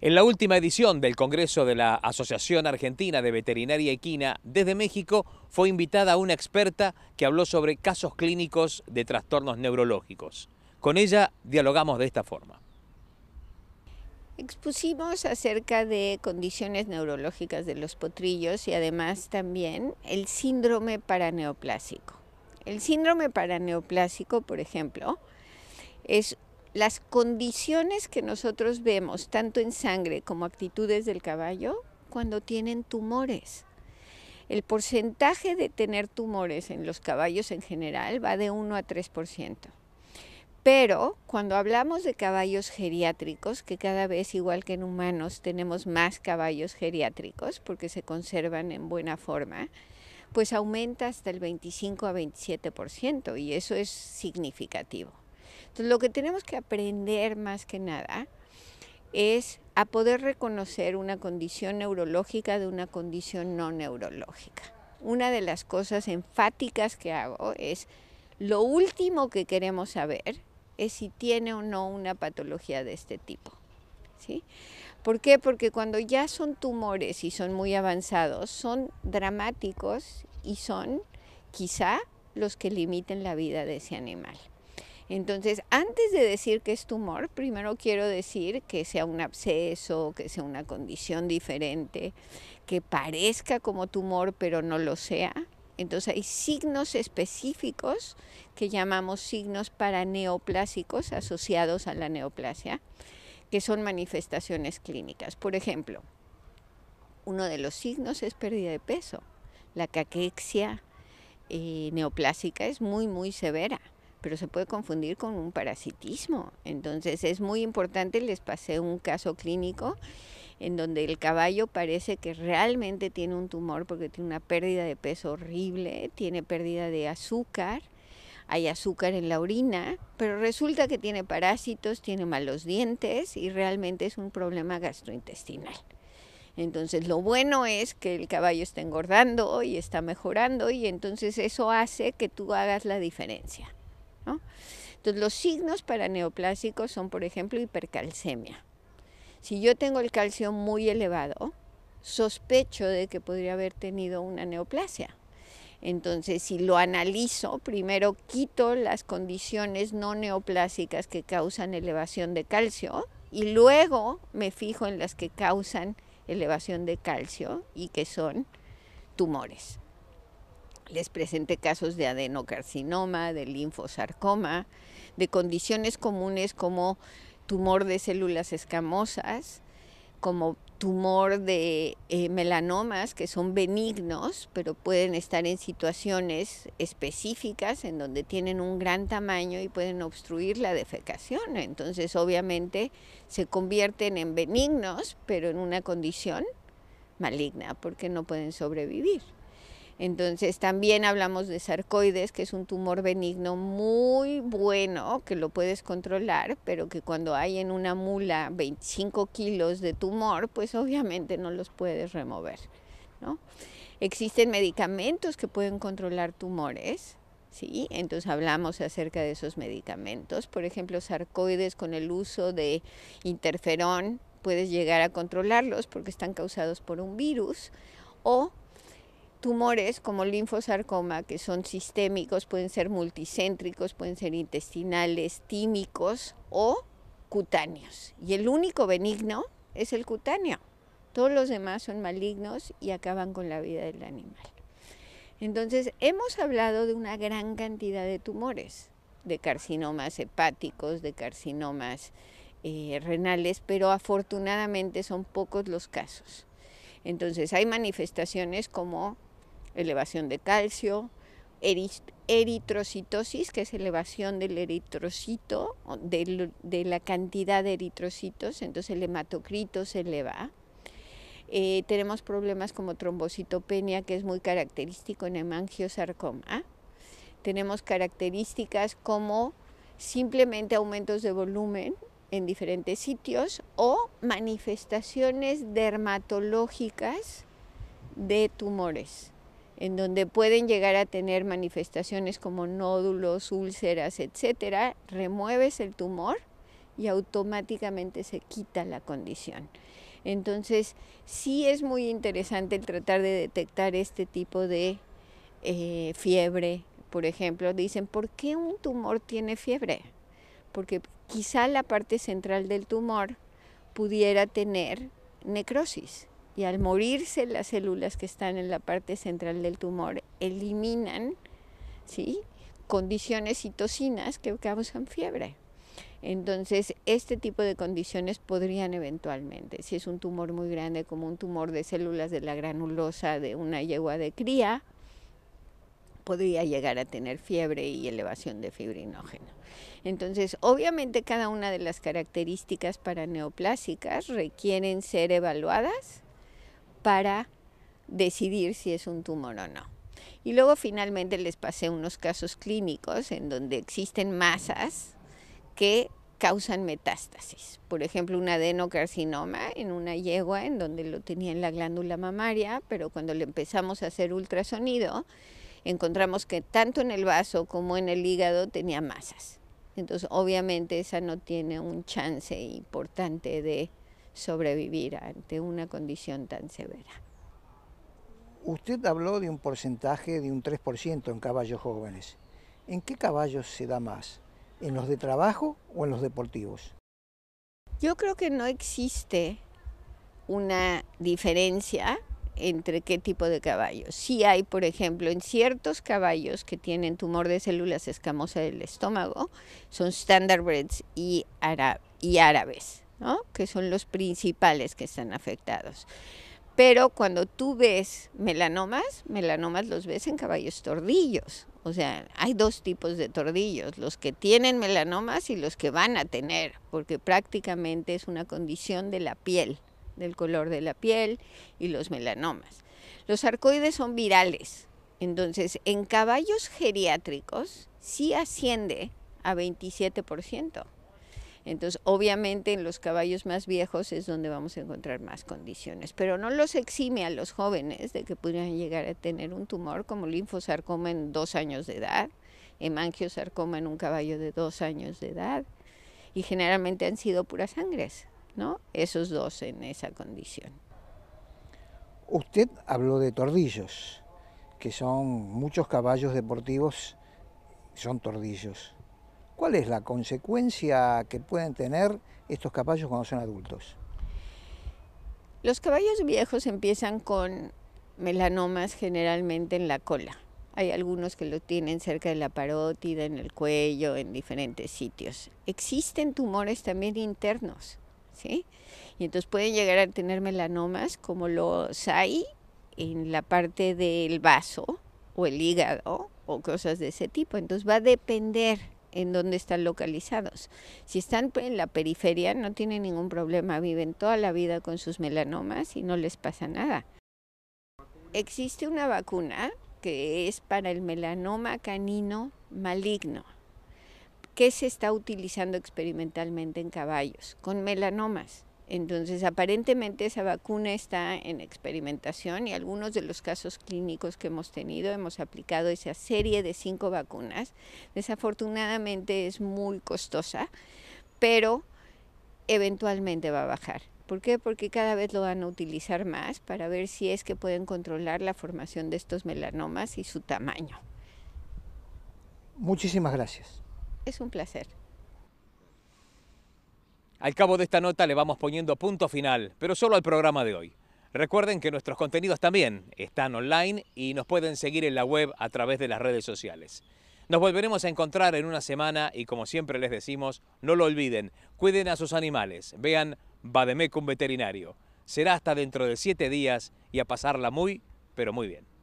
En la última edición del Congreso de la Asociación Argentina de Veterinaria Equina desde México fue invitada una experta que habló sobre casos clínicos de trastornos neurológicos. Con ella dialogamos de esta forma. Expusimos acerca de condiciones neurológicas de los potrillos y además también el síndrome paraneoplásico. El síndrome paraneoplásico, por ejemplo, es las condiciones que nosotros vemos, tanto en sangre como actitudes del caballo, cuando tienen tumores. El porcentaje de tener tumores en los caballos en general va de 1 a 3%. Pero cuando hablamos de caballos geriátricos, que cada vez igual que en humanos tenemos más caballos geriátricos porque se conservan en buena forma, pues aumenta hasta el 25 a 27% y eso es significativo. Entonces, lo que tenemos que aprender más que nada es a poder reconocer una condición neurológica de una condición no neurológica. Una de las cosas enfáticas que hago es lo último que queremos saber es si tiene o no una patología de este tipo. ¿Sí? ¿Por qué? Porque cuando ya son tumores y son muy avanzados, son dramáticos y son quizá los que limiten la vida de ese animal. Entonces, antes de decir que es tumor, primero quiero decir que sea un absceso, que sea una condición diferente, que parezca como tumor pero no lo sea. Entonces hay signos específicos que llamamos signos paraneoplásicos asociados a la neoplasia, que son manifestaciones clínicas. Por ejemplo, uno de los signos es pérdida de peso. La caquexia eh, neoplásica es muy, muy severa pero se puede confundir con un parasitismo. Entonces es muy importante, les pasé un caso clínico en donde el caballo parece que realmente tiene un tumor porque tiene una pérdida de peso horrible, tiene pérdida de azúcar, hay azúcar en la orina, pero resulta que tiene parásitos, tiene malos dientes y realmente es un problema gastrointestinal. Entonces lo bueno es que el caballo está engordando y está mejorando y entonces eso hace que tú hagas la diferencia. Entonces, los signos para neoplásicos son, por ejemplo, hipercalcemia. Si yo tengo el calcio muy elevado, sospecho de que podría haber tenido una neoplasia. Entonces, si lo analizo, primero quito las condiciones no neoplásicas que causan elevación de calcio y luego me fijo en las que causan elevación de calcio y que son tumores. Les presenté casos de adenocarcinoma, de linfosarcoma, de condiciones comunes como tumor de células escamosas, como tumor de eh, melanomas que son benignos, pero pueden estar en situaciones específicas en donde tienen un gran tamaño y pueden obstruir la defecación. Entonces, obviamente, se convierten en benignos, pero en una condición maligna porque no pueden sobrevivir. Entonces también hablamos de sarcoides, que es un tumor benigno muy bueno, que lo puedes controlar, pero que cuando hay en una mula 25 kilos de tumor, pues obviamente no los puedes remover. ¿no? Existen medicamentos que pueden controlar tumores, ¿sí? Entonces hablamos acerca de esos medicamentos. Por ejemplo, sarcoides con el uso de interferón puedes llegar a controlarlos porque están causados por un virus o tumores como linfosarcoma, que son sistémicos, pueden ser multicéntricos, pueden ser intestinales, tímicos o cutáneos. Y el único benigno es el cutáneo. Todos los demás son malignos y acaban con la vida del animal. Entonces, hemos hablado de una gran cantidad de tumores, de carcinomas hepáticos, de carcinomas eh, renales, pero afortunadamente son pocos los casos. Entonces, hay manifestaciones como elevación de calcio, eritrocitosis, que es elevación del eritrocito, de, la cantidad de eritrocitos, entonces el hematocrito se eleva. Eh, tenemos problemas como trombocitopenia, que es muy característico en hemangiosarcoma. Tenemos características como simplemente aumentos de volumen en diferentes sitios o manifestaciones dermatológicas de tumores en donde pueden llegar a tener manifestaciones como nódulos, úlceras, etcétera, remueves el tumor y automáticamente se quita la condición. Entonces, sí es muy interesante el tratar de detectar este tipo de eh, fiebre. Por ejemplo, dicen, ¿por qué un tumor tiene fiebre? Porque quizá la parte central del tumor pudiera tener necrosis y al morirse las células que están en la parte central del tumor eliminan ¿sí? condiciones citocinas que causan fiebre. Entonces, este tipo de condiciones podrían eventualmente, si es un tumor muy grande, como un tumor de células de la granulosa de una yegua de cría, podría llegar a tener fiebre y elevación de fibrinógeno. Entonces, obviamente cada una de las características para neoplásicas requieren ser evaluadas para decidir si es un tumor o no. Y luego finalmente les pasé unos casos clínicos en donde existen masas que causan metástasis. Por ejemplo, un adenocarcinoma en una yegua en donde lo tenía en la glándula mamaria, pero cuando le empezamos a hacer ultrasonido, encontramos que tanto en el vaso como en el hígado tenía masas. Entonces, obviamente esa no tiene un chance importante de sobrevivir ante una condición tan severa. Usted habló de un porcentaje de un 3% en caballos jóvenes. ¿En qué caballos se da más? ¿En los de trabajo o en los deportivos? Yo creo que no existe una diferencia entre qué tipo de caballos. Si hay, por ejemplo, en ciertos caballos que tienen tumor de células escamosas del estómago, son standardbreds breeds y árabes que son los principales que están afectados. Pero cuando tú ves melanomas, melanomas los ves en caballos tordillos. O sea, hay dos tipos de tordillos, los que tienen melanomas y los que van a tener, porque prácticamente es una condición de la piel, del color de la piel y los melanomas. Los arcoides son virales, entonces en caballos geriátricos sí asciende a 27%. Entonces, obviamente en los caballos más viejos es donde vamos a encontrar más condiciones, pero no los exime a los jóvenes de que pudieran llegar a tener un tumor como linfosarcoma en dos años de edad, hemangiosarcoma en un caballo de dos años de edad, y generalmente han sido puras sangres, ¿no? Esos dos en esa condición. Usted habló de tordillos, que son muchos caballos deportivos, son tordillos. ¿Cuál es la consecuencia que pueden tener estos caballos cuando son adultos? Los caballos viejos empiezan con melanomas generalmente en la cola. Hay algunos que lo tienen cerca de la parótida, en el cuello, en diferentes sitios. Existen tumores también internos, ¿sí? Y entonces pueden llegar a tener melanomas como los hay en la parte del vaso o el hígado o cosas de ese tipo. Entonces va a depender en dónde están localizados. Si están en la periferia, no tienen ningún problema, viven toda la vida con sus melanomas y no les pasa nada. Existe una vacuna que es para el melanoma canino maligno, que se está utilizando experimentalmente en caballos con melanomas. Entonces, aparentemente esa vacuna está en experimentación y algunos de los casos clínicos que hemos tenido hemos aplicado esa serie de cinco vacunas. Desafortunadamente es muy costosa, pero eventualmente va a bajar. ¿Por qué? Porque cada vez lo van a utilizar más para ver si es que pueden controlar la formación de estos melanomas y su tamaño. Muchísimas gracias. Es un placer. Al cabo de esta nota le vamos poniendo punto final, pero solo al programa de hoy. Recuerden que nuestros contenidos también están online y nos pueden seguir en la web a través de las redes sociales. Nos volveremos a encontrar en una semana y como siempre les decimos, no lo olviden, cuiden a sus animales, vean Bademecum Veterinario. Será hasta dentro de siete días y a pasarla muy, pero muy bien.